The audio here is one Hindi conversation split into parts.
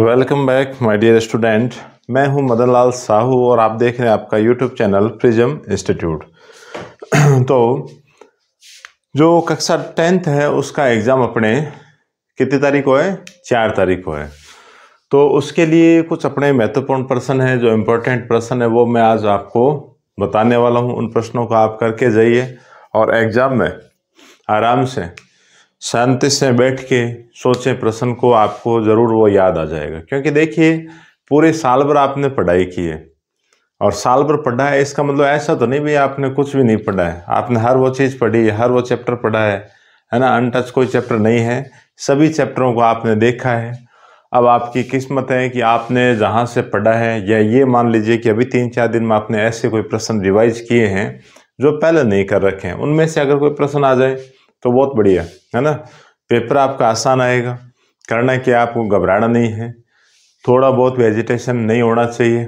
welcome back my dear student मैं हूं मदन लाल साहू और आप देख रहे हैं आपका यूट्यूब चैनल प्रिजम इंस्टीट्यूट तो जो कक्षा टेंथ है उसका एग्ज़ाम अपने कितनी तारीख को है चार तारीख को है तो उसके लिए कुछ अपने महत्वपूर्ण प्रश्न है जो इम्पोर्टेंट प्रश्न है वो मैं आज आपको बताने वाला हूँ उन प्रश्नों को आप करके जाइए और एग्ज़ाम में आराम से शांति से बैठ के सोचें प्रश्न को आपको ज़रूर वो याद आ जाएगा क्योंकि देखिए पूरे साल भर आपने पढ़ाई की है और साल भर पढ़ा है इसका मतलब ऐसा तो नहीं भाई आपने कुछ भी नहीं पढ़ा है आपने हर वो चीज़ पढ़ी है हर वो चैप्टर पढ़ा है है ना अनटच कोई चैप्टर नहीं है सभी चैप्टरों को आपने देखा है अब आपकी किस्मत है कि आपने जहाँ से पढ़ा है या ये मान लीजिए कि अभी तीन चार दिन में आपने ऐसे कोई प्रश्न रिवाइज किए हैं जो पहले नहीं कर रखे हैं उनमें से अगर कोई प्रश्न आ जाए तो बहुत बढ़िया है ना पेपर आपका आसान आएगा करना कि आपको घबराना नहीं है थोड़ा बहुत वेजिटेशन नहीं होना चाहिए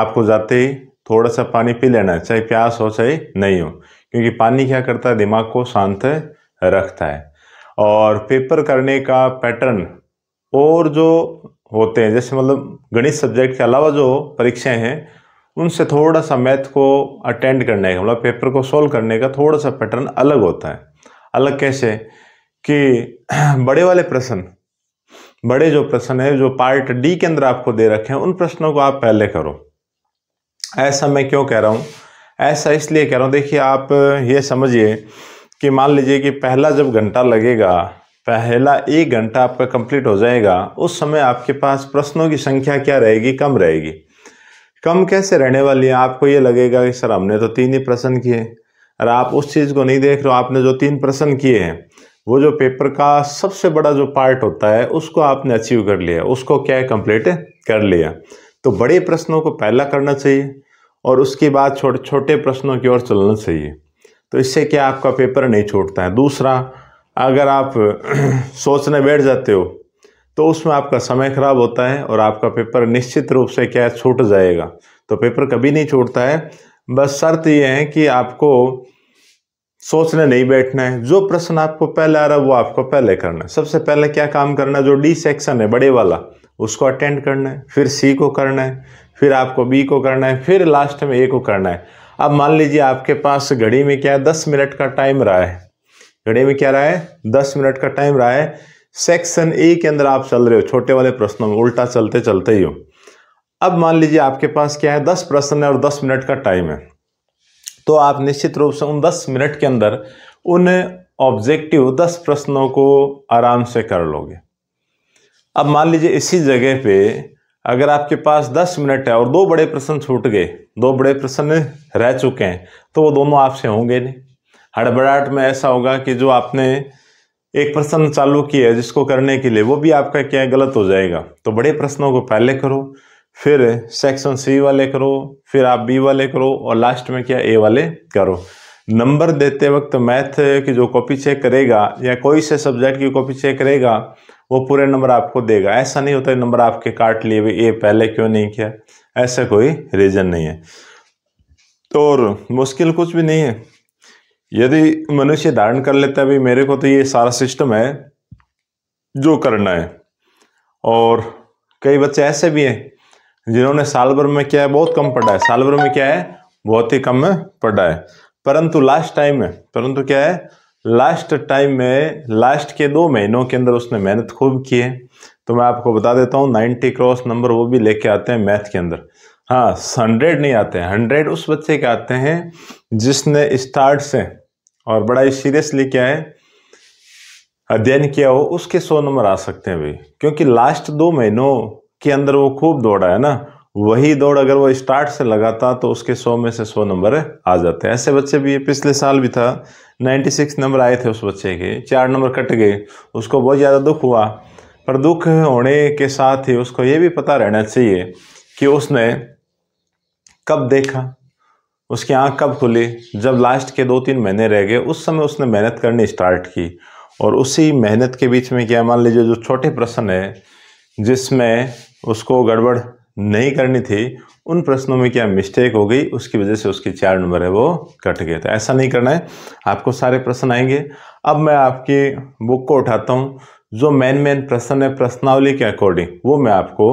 आपको जाते ही थोड़ा सा पानी पी लेना है चाहे प्यास हो चाहे नहीं हो क्योंकि पानी क्या करता है दिमाग को शांत रखता है और पेपर करने का पैटर्न और जो होते हैं जैसे मतलब गणित सब्जेक्ट के अलावा जो परीक्षाएं हैं उनसे थोड़ा सा मैथ को अटेंड करने का मतलब पेपर को सॉल्व करने का थोड़ा सा पैटर्न अलग होता है अलग कैसे कि बड़े वाले प्रश्न बड़े जो प्रश्न है जो पार्ट डी के अंदर आपको दे रखे हैं उन प्रश्नों को आप पहले करो ऐसा मैं क्यों कह रहा हूँ ऐसा इसलिए कह रहा हूँ देखिए आप ये समझिए कि मान लीजिए कि पहला जब घंटा लगेगा पहला एक घंटा आपका कंप्लीट हो जाएगा उस समय आपके पास प्रश्नों की संख्या क्या रहेगी कम रहेगी कम कैसे रहने वाली है आपको ये लगेगा कि सर हमने तो तीन ही प्रश्न किए और आप उस चीज़ को नहीं देख रहे हो आपने जो तीन प्रश्न किए हैं वो जो पेपर का सबसे बड़ा जो पार्ट होता है उसको आपने अचीव कर लिया उसको क्या है कंप्लीट कर लिया तो बड़े प्रश्नों को पहला करना चाहिए और उसके बाद छोटे छोटे प्रश्नों की ओर चलना चाहिए तो इससे क्या आपका पेपर नहीं छूटता है दूसरा अगर आप सोचने बैठ जाते हो तो उसमें आपका समय ख़राब होता है और आपका पेपर निश्चित रूप से क्या छूट जाएगा तो पेपर कभी नहीं छूटता है बस शर्त यह है कि आपको सोचने नहीं बैठना है जो प्रश्न आपको पहले आ रहा है वो आपको पहले करना है सबसे पहले क्या काम करना है जो डी सेक्शन है बड़े वाला उसको अटेंड करना है फिर सी को करना है फिर आपको बी को करना है फिर लास्ट में ए को करना है अब मान लीजिए आपके पास घड़ी में क्या है दस मिनट का टाइम रहा है घड़ी में क्या रहा है दस मिनट का टाइम रहा है सेक्शन ए के अंदर आप चल रहे हो छोटे वाले प्रश्नों में उल्टा चलते चलते ही हो अब मान लीजिए आपके पास क्या है दस प्रश्न है और दस मिनट का टाइम है तो आप निश्चित रूप से उन दस मिनट के अंदर उन ऑब्जेक्टिव दस प्रश्नों को आराम से कर लोगे अब मान लीजिए इसी जगह पे अगर आपके पास दस मिनट है और दो बड़े प्रश्न छूट गए दो बड़े प्रश्न रह चुके हैं तो वो दोनों आपसे होंगे नहीं हड़बड़ाहट में ऐसा होगा कि जो आपने एक प्रश्न चालू किया है जिसको करने के लिए वो भी आपका क्या है गलत हो जाएगा तो बड़े प्रश्नों को पहले करो फिर सेक्शन सी वाले करो फिर आप बी वाले करो और लास्ट में क्या ए वाले करो नंबर देते वक्त मैथ की जो कॉपी चेक करेगा या कोई से सब्जेक्ट की कॉपी चेक करेगा वो पूरे नंबर आपको देगा ऐसा नहीं होता नंबर आपके काट लिए भाई ए पहले क्यों नहीं किया ऐसा कोई रीज़न नहीं है तो और मुश्किल कुछ भी नहीं है यदि मनुष्य धारण कर लेता है भाई मेरे को तो ये सारा सिस्टम है जो करना है और कई बच्चे ऐसे भी हैं जिन्होंने साल भर में क्या है बहुत कम पढ़ा है साल भर में क्या है बहुत ही कम पढ़ा है परंतु लास्ट टाइम में परंतु क्या है लास्ट टाइम में लास्ट के दो महीनों के अंदर उसने मेहनत खूब की है तो मैं आपको बता देता हूँ नाइन्टी क्रॉस नंबर वो भी लेके आते हैं मैथ के अंदर हाँ हंड्रेड नहीं आते हैं हंड्रेड उस बच्चे के आते हैं जिसने स्टार्ट से और बड़ा ही सीरियसली क्या है अध्ययन किया हो उसके सौ नंबर आ सकते हैं भाई क्योंकि लास्ट दो महीनों के अंदर वो खूब दौड़ा है ना वही दौड़ अगर वो स्टार्ट से लगाता तो उसके सौ में से सौ नंबर आ जाते हैं ऐसे बच्चे भी पिछले साल भी था 96 नंबर आए थे उस बच्चे के चार नंबर कट गए उसको बहुत ज़्यादा दुख हुआ पर दुख होने के साथ ही उसको ये भी पता रहना चाहिए कि उसने कब देखा उसकी आंख कब खुली जब लास्ट के दो तीन महीने रह गए उस समय उसने मेहनत करनी स्टार्ट की और उसी मेहनत के बीच में क्या मान लीजिए जो छोटे प्रश्न है जिसमें उसको गड़बड़ नहीं करनी थी उन प्रश्नों में क्या मिस्टेक हो गई उसकी वजह से उसके चार नंबर है वो कट गए तो ऐसा नहीं करना है आपको सारे प्रश्न आएंगे अब मैं आपकी बुक को उठाता हूँ जो मेन मेन प्रश्न है प्रश्नावली के अकॉर्डिंग वो मैं आपको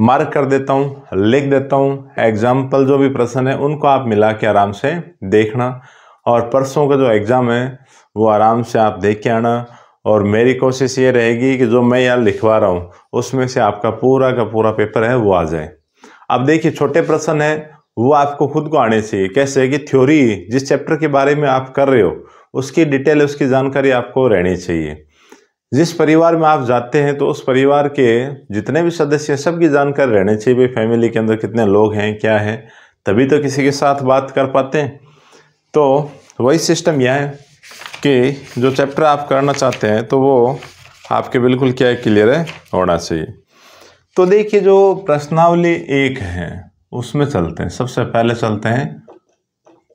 मार्क कर देता हूँ लिख देता हूँ एग्जाम्पल जो भी प्रश्न है उनको आप मिला के आराम से देखना और परसों का जो एग्ज़ाम है वो आराम से आप देख के आना और मेरी कोशिश ये रहेगी कि जो मैं यहाँ लिखवा रहा हूँ उसमें से आपका पूरा का पूरा पेपर है वो आ जाए अब देखिए छोटे प्रश्न है वो आपको खुद को आने चाहिए कैसे कि थ्योरी जिस चैप्टर के बारे में आप कर रहे हो उसकी डिटेल उसकी जानकारी आपको रहनी चाहिए जिस परिवार में आप जाते हैं तो उस परिवार के जितने भी सदस्य हैं सबकी जानकारी रहनी चाहिए भाई फैमिली के अंदर कितने लोग हैं क्या है तभी तो किसी के साथ बात कर पाते हैं तो वही सिस्टम यह है कि जो चैप्टर आप करना चाहते हैं तो वो आपके बिल्कुल क्या क्लियर है होना चाहिए तो देखिए जो प्रश्नावली एक है उसमें चलते हैं सबसे पहले चलते हैं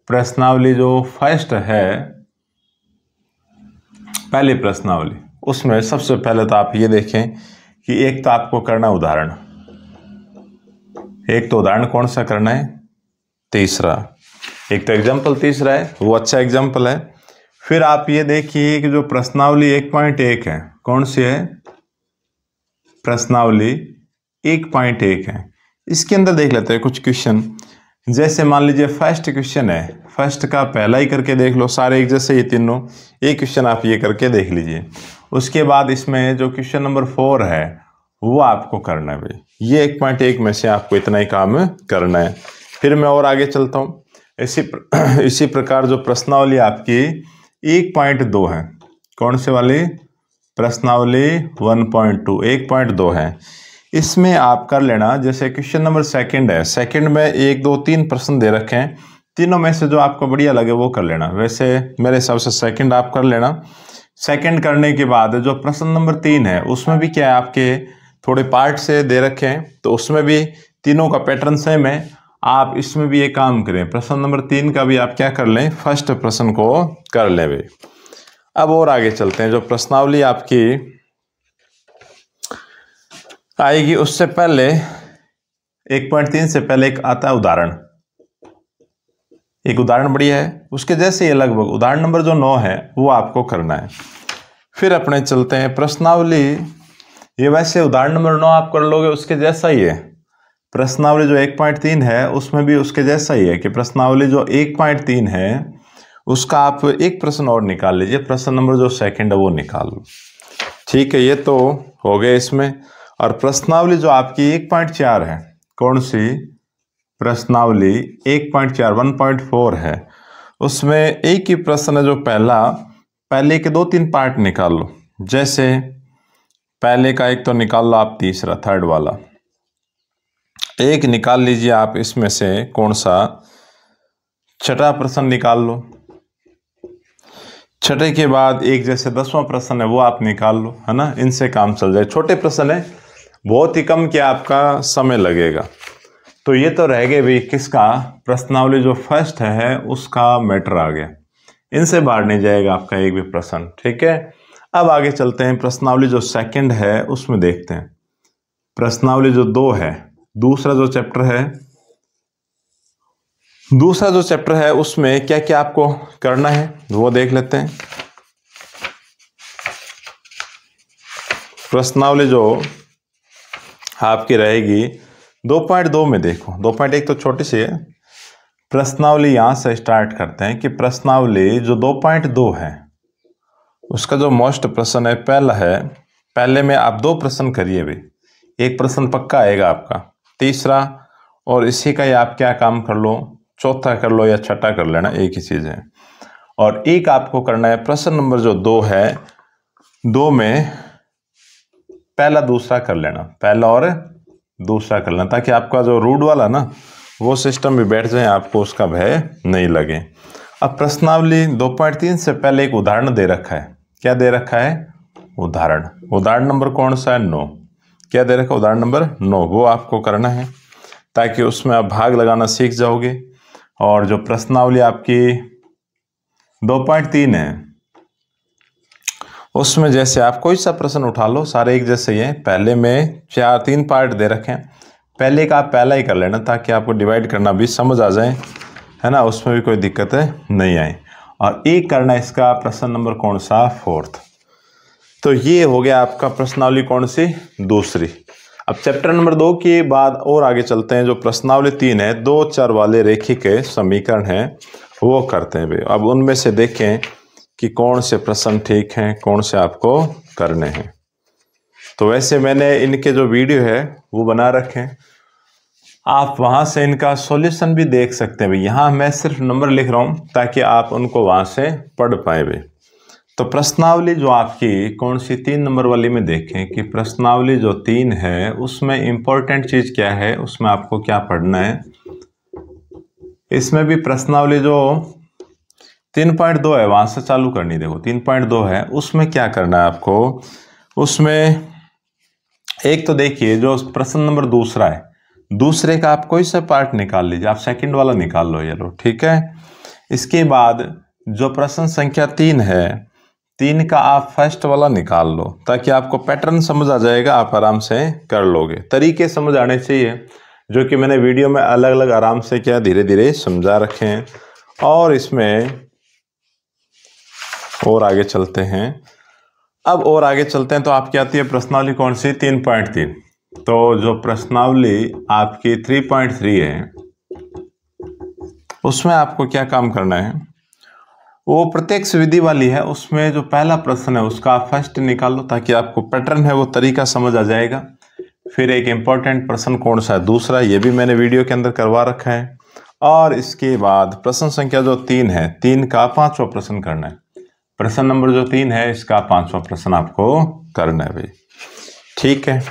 प्रश्नावली जो फर्स्ट है पहली प्रश्नावली उसमें सबसे पहले तो आप ये देखें कि एक तो आपको करना उदाहरण एक तो उदाहरण कौन सा करना है तीसरा एक तो एग्जाम्पल तीसरा है वो अच्छा एग्जाम्पल है फिर आप ये देखिए कि जो प्रश्नावली एक पॉइंट एक है कौन सी है प्रश्नावली एक पॉइंट एक है इसके अंदर देख लेते हैं कुछ क्वेश्चन जैसे मान लीजिए फर्स्ट क्वेश्चन है फर्स्ट का पहला ही करके देख लो सारे एक जैसे ये तीनों एक क्वेश्चन आप ये करके देख लीजिए उसके बाद इसमें जो क्वेश्चन नंबर फोर है वो आपको करना है भाई ये एक पॉइंट एक में से आपको इतना ही काम करना है फिर मैं और आगे चलता हूँ इसी प्र, इसी प्रकार जो प्रश्नावली आपकी एक पॉइंट दो है कौन से वाले प्रश्नावली वन पॉइंट टू एक पॉइंट दो है इसमें आप कर लेना जैसे क्वेश्चन नंबर सेकंड है सेकंड में एक दो तीन प्रश्न दे रखे हैं तीनों में से जो आपको बढ़िया लगे वो कर लेना वैसे मेरे हिसाब से सेकंड आप कर लेना सेकंड करने के बाद जो प्रश्न नंबर तीन है उसमें भी क्या है आपके थोड़े पार्ट से दे रखे हैं तो उसमें भी तीनों का पैटर्न सेम है आप इसमें भी ये काम करें प्रश्न नंबर तीन का भी आप क्या कर लें फर्स्ट प्रश्न को कर लें भाई अब और आगे चलते हैं जो प्रश्नावली आपकी आएगी उससे पहले एक पॉइंट तीन से पहले एक आता है उदाहरण एक उदाहरण बढ़िया है उसके जैसे ये लगभग उदाहरण नंबर जो नौ है वो आपको करना है फिर अपने चलते हैं प्रश्नावली ये वैसे उदाहरण नंबर नौ आप कर लोगे उसके जैसा ही है प्रश्नावली जो एक पॉइंट तीन है उसमें भी उसके जैसा ही है कि प्रश्नावली जो एक पॉइंट तीन है उसका आप एक प्रश्न और निकाल लीजिए प्रश्न नंबर जो सेकंड है वो निकाल लो ठीक है ये तो हो गया इसमें और प्रश्नावली जो आपकी एक पॉइंट चार है कौन सी प्रश्नावली एक पॉइंट चार वन पॉइंट फोर है उसमें एक ही प्रश्न है जो पहला पहले के दो तीन पार्ट निकाल लो जैसे पहले का एक तो निकाल लो आप तीसरा थर्ड वाला एक निकाल लीजिए आप इसमें से कौन सा छठा प्रश्न निकाल लो छठे के बाद एक जैसे दसवां प्रश्न है वो आप निकाल लो है ना इनसे काम चल जाए छोटे प्रश्न है बहुत ही कम के आपका समय लगेगा तो ये तो रह गए भाई किसका प्रश्नावली जो फर्स्ट है उसका मैटर आ गया इनसे बाहर नहीं जाएगा आपका एक भी प्रश्न ठीक है अब आगे चलते हैं प्रश्नावली जो सेकंड है उसमें देखते हैं प्रश्नावली जो दो है दूसरा जो चैप्टर है दूसरा जो चैप्टर है उसमें क्या क्या आपको करना है वो देख लेते हैं प्रश्नावली जो आपकी रहेगी दो पॉइंट दो में देखो दो पॉइंट एक तो छोटी सी है प्रश्नावली यहां से स्टार्ट करते हैं कि प्रश्नावली जो दो पॉइंट दो है उसका जो मोस्ट प्रश्न है पहला है पहले में आप दो प्रश्न करिए भी एक प्रश्न पक्का आएगा आपका तीसरा और इसी का ही आप क्या काम कर लो चौथा कर लो या छठा कर लेना एक ही चीज़ है और एक आपको करना है प्रश्न नंबर जो दो है दो में पहला दूसरा कर लेना पहला और दूसरा कर लेना ताकि आपका जो रूड वाला ना वो सिस्टम भी बैठ जाए आपको उसका भय नहीं लगे अब प्रश्नावली दो पॉइंट तीन से पहले एक उदाहरण दे रखा है क्या दे रखा है उदाहरण उदाहरण नंबर कौन सा है नौ क्या दे रखा उदाहरण नंबर नौ वो आपको करना है ताकि उसमें आप भाग लगाना सीख जाओगे और जो प्रश्नावली आपकी दो पॉइंट तीन है उसमें जैसे आप कोई सा प्रश्न उठा लो सारे एक जैसे ही हैं पहले में चार तीन पार्ट दे रखे हैं पहले का आप पहला ही कर लेना ताकि आपको डिवाइड करना भी समझ आ जाए है ना उसमें भी कोई दिक्कतें नहीं आए और एक करना इसका प्रश्न नंबर कौन सा फोर्थ तो ये हो गया आपका प्रश्नावली कौन सी दूसरी अब चैप्टर नंबर दो के बाद और आगे चलते हैं जो प्रश्नावली तीन है दो चार वाले रेखिक समीकरण हैं वो करते हैं भाई अब उनमें से देखें कि कौन से प्रश्न ठीक हैं कौन से आपको करने हैं तो वैसे मैंने इनके जो वीडियो है वो बना रखे हैं आप वहाँ से इनका सॉल्यूशन भी देख सकते हैं भाई यहाँ मैं सिर्फ नंबर लिख रहा हूँ ताकि आप उनको वहाँ से पढ़ पाए भाई तो प्रश्नावली जो आपकी कौन सी तीन नंबर वाली में देखें कि प्रश्नावली जो तीन है उसमें इंपॉर्टेंट चीज़ क्या है उसमें आपको क्या पढ़ना है इसमें भी प्रश्नावली जो तीन पॉइंट दो है वहां से चालू करनी देखो तीन पॉइंट दो है उसमें क्या करना है आपको उसमें एक तो देखिए जो प्रश्न नंबर दूसरा है दूसरे का आप कोई सा पार्ट निकाल लीजिए आप सेकंड वाला निकाल लो ये लो ठीक है इसके बाद जो प्रश्न संख्या तीन है तीन का आप फर्स्ट वाला निकाल लो ताकि आपको पैटर्न समझ आ जाएगा आप आराम से कर लोगे तरीके समझ आने चाहिए जो कि मैंने वीडियो में अलग अलग आराम से क्या धीरे धीरे समझा रखे हैं और इसमें और आगे चलते हैं अब और आगे चलते हैं तो आपकी आती है प्रश्नावली कौन सी तीन पॉइंट तीन तो जो प्रश्नावली आपकी थ्री पॉइंट थ्री है उसमें आपको क्या काम करना है वो प्रत्यक्ष विधि वाली है उसमें जो पहला प्रश्न है उसका फर्स्ट निकालो ताकि आपको पैटर्न है वो तरीका समझ आ जाएगा फिर एक इम्पॉर्टेंट प्रश्न कौन सा है दूसरा ये भी मैंने वीडियो के अंदर करवा रखा है और इसके बाद प्रश्न संख्या जो तीन है तीन का पांचवा प्रश्न करना है प्रश्न नंबर जो तीन है इसका पांचवा प्रश्न आपको करना है भाई ठीक है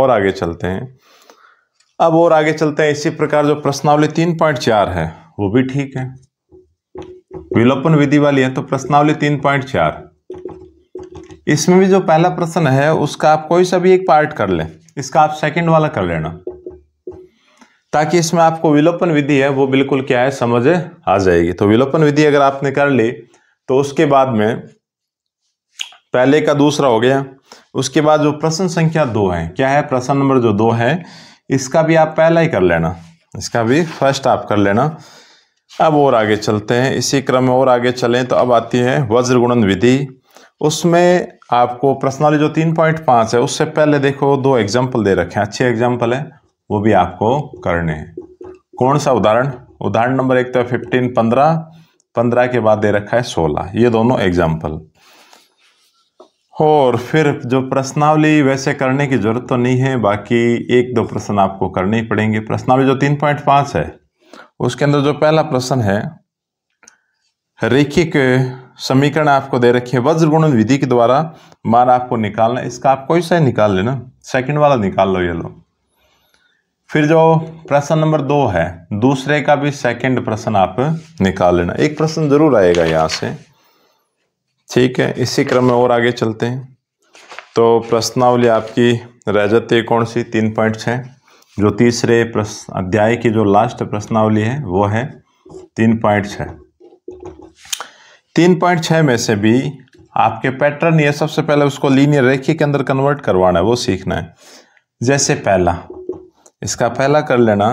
और आगे चलते हैं अब और आगे चलते हैं इसी प्रकार जो प्रश्नावली तीन पॉइंट चार है वो भी ठीक है विलोपन विधि वाली है तो प्रश्नावली तीन पॉइंट चार इसमें भी जो पहला प्रश्न है उसका आप कोई सा भी एक पार्ट कर लें इसका आप सेकंड वाला कर लेना ताकि इसमें आपको विलोपन विधि है वो बिल्कुल क्या है समझ आ जाएगी तो विलोपन विधि अगर आपने कर ली तो उसके बाद में पहले का दूसरा हो गया उसके बाद जो प्रश्न संख्या दो है क्या है प्रश्न नंबर जो दो है इसका भी आप पहला ही कर लेना इसका भी फर्स्ट आप कर लेना अब और आगे चलते हैं इसी क्रम में और आगे चलें तो अब आती है वज्र गुणन विधि उसमें आपको प्रश्नवाली जो तीन पॉइंट पाँच है उससे पहले देखो दो एग्जाम्पल दे रखे हैं अच्छे एग्जाम्पल हैं वो भी आपको करने हैं कौन सा उदाहरण उदाहरण नंबर एक तो फिफ्टीन पंद्रह पंद्रह के बाद दे रखा है सोलह ये दोनों एग्जाम्पल और फिर जो प्रश्नावली वैसे करने की जरूरत तो नहीं है बाकी एक दो प्रश्न आपको करने ही पड़ेंगे प्रश्नावली जो तीन पॉइंट पाँच है उसके अंदर जो पहला प्रश्न है रेखिक समीकरण आपको दे रखे है वज्र गुणन विधि के द्वारा मान आपको निकालना इसका आप कोई सा निकाल लेना सेकंड वाला निकाल लो ये लो फिर जो प्रश्न नंबर दो है दूसरे का भी सेकंड प्रश्न आप निकाल लेना एक प्रश्न जरूर आएगा यहाँ से ठीक है इसी क्रम में और आगे चलते हैं तो प्रश्नावली आपकी रह जाती है कौन सी तीन पॉइंट छ जो तीसरे प्रश्न अध्याय की जो लास्ट प्रश्नावली है वो है तीन पॉइंट छः तीन पॉइंट छः में से भी आपके पैटर्न ये सबसे पहले उसको लीनियर रेखी के अंदर कन्वर्ट करवाना है वो सीखना है जैसे पहला इसका पहला कर लेना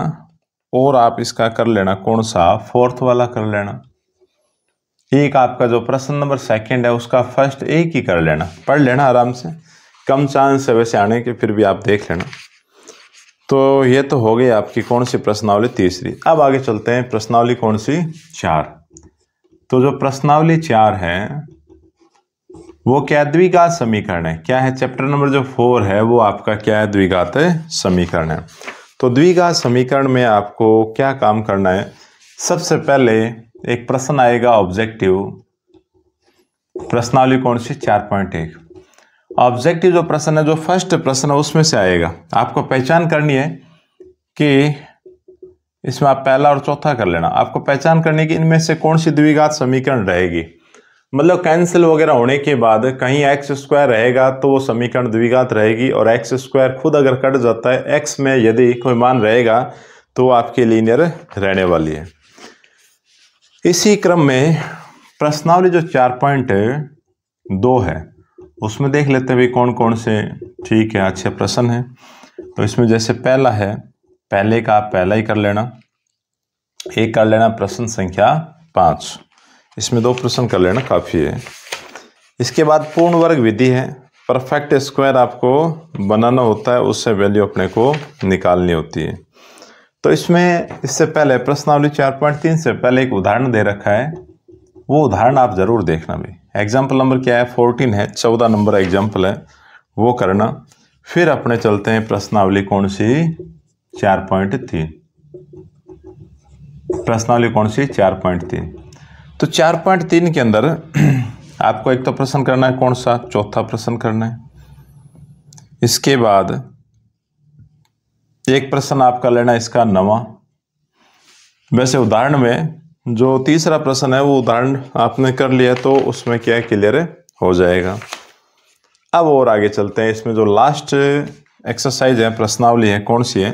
और आप इसका कर लेना कौन सा फोर्थ वाला कर लेना एक आपका जो प्रश्न नंबर सेकंड है उसका फर्स्ट एक ही कर लेना पढ़ लेना आराम से कम चांस है वैसे आने के फिर भी आप देख लेना तो ये तो हो गई आपकी कौन सी प्रश्नावली तीसरी अब आगे चलते हैं प्रश्नावली कौन सी चार तो जो प्रश्नावली चार है वो क्या द्विघात समीकरण है क्या है चैप्टर नंबर जो फोर है वो आपका क्या है द्विघात समीकरण है तो द्विघात समीकरण में आपको क्या काम करना है सबसे पहले एक प्रश्न आएगा ऑब्जेक्टिव प्रश्नावली कौन सी चार पॉइंट एक ऑब्जेक्टिव जो प्रश्न है जो फर्स्ट प्रश्न है उसमें से आएगा आपको पहचान करनी है कि इसमें आप पहला और चौथा कर लेना आपको पहचान करने की इनमें से कौन सी द्विघात समीकरण रहेगी मतलब कैंसिल वगैरह होने के बाद कहीं एक्स स्क्वायर रहेगा तो वो समीकरण द्विघात रहेगी और एक्स स्क्वायर खुद अगर कट जाता है एक्स में यदि कोई मान रहेगा तो आपके लीनियर रहने वाली है इसी क्रम में प्रश्नावली जो चार पॉइंट दो है उसमें देख लेते हैं भाई कौन कौन से ठीक है अच्छे प्रश्न हैं तो इसमें जैसे पहला है पहले का आप पहला ही कर लेना एक कर लेना प्रश्न संख्या पाँच इसमें दो प्रश्न कर लेना काफ़ी है इसके बाद पूर्ण वर्ग विधि है परफेक्ट स्क्वायर आपको बनाना होता है उससे वैल्यू अपने को निकालनी होती है तो इसमें इससे पहले प्रश्नावली चार पॉइंट तीन से पहले एक उदाहरण दे रखा है वो उदाहरण आप ज़रूर देखना भाई एग्जाम्पल नंबर क्या है फोर्टीन है चौदह नंबर एग्जाम्पल है वो करना फिर अपने चलते हैं प्रश्नावली कौन सी चार पॉइंट तीन प्रश्नावली कौन सी चार पॉइंट तीन तो चार पॉइंट तीन के अंदर आपको एक तो प्रश्न करना है कौन सा चौथा प्रश्न करना है इसके बाद एक प्रश्न आपका लेना इसका नवा वैसे उदाहरण में जो तीसरा प्रश्न है वो उदाहरण आपने कर लिया तो उसमें क्या क्लियर हो जाएगा अब और आगे चलते हैं इसमें जो लास्ट एक्सरसाइज है प्रश्नावली है कौन सी है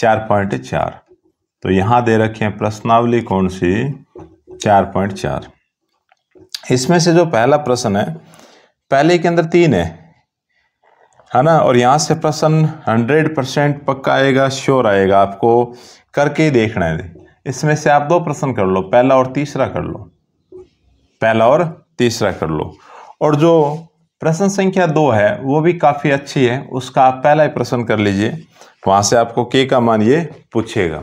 चार पॉइंट चार तो यहां दे रखे हैं प्रश्नावली कौन सी चार पॉइंट चार इसमें से जो पहला प्रश्न है पहले के अंदर तीन है है ना और यहां से प्रश्न हंड्रेड परसेंट पक्का आएगा श्योर आएगा आपको करके देखना है इसमें से आप दो प्रश्न कर लो पहला और तीसरा कर लो पहला और तीसरा कर लो और जो प्रश्न संख्या दो है वो भी काफ़ी अच्छी है उसका आप पहला ही प्रश्न कर लीजिए वहाँ से आपको के का मान ये पूछेगा